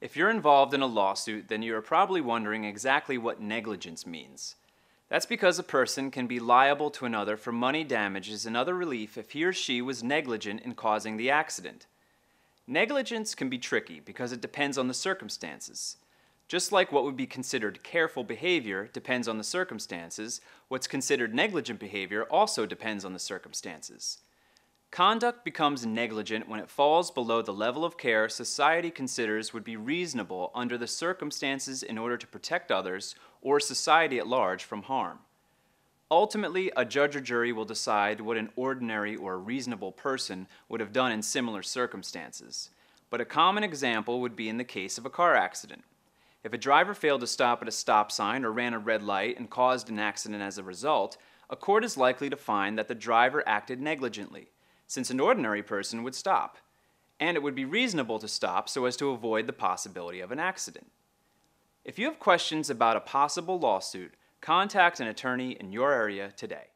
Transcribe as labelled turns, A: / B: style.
A: If you're involved in a lawsuit, then you are probably wondering exactly what negligence means. That's because a person can be liable to another for money damages and other relief if he or she was negligent in causing the accident. Negligence can be tricky because it depends on the circumstances. Just like what would be considered careful behavior depends on the circumstances, what's considered negligent behavior also depends on the circumstances. Conduct becomes negligent when it falls below the level of care society considers would be reasonable under the circumstances in order to protect others or society at large from harm. Ultimately, a judge or jury will decide what an ordinary or reasonable person would have done in similar circumstances. But a common example would be in the case of a car accident. If a driver failed to stop at a stop sign or ran a red light and caused an accident as a result, a court is likely to find that the driver acted negligently since an ordinary person would stop, and it would be reasonable to stop so as to avoid the possibility of an accident. If you have questions about a possible lawsuit, contact an attorney in your area today.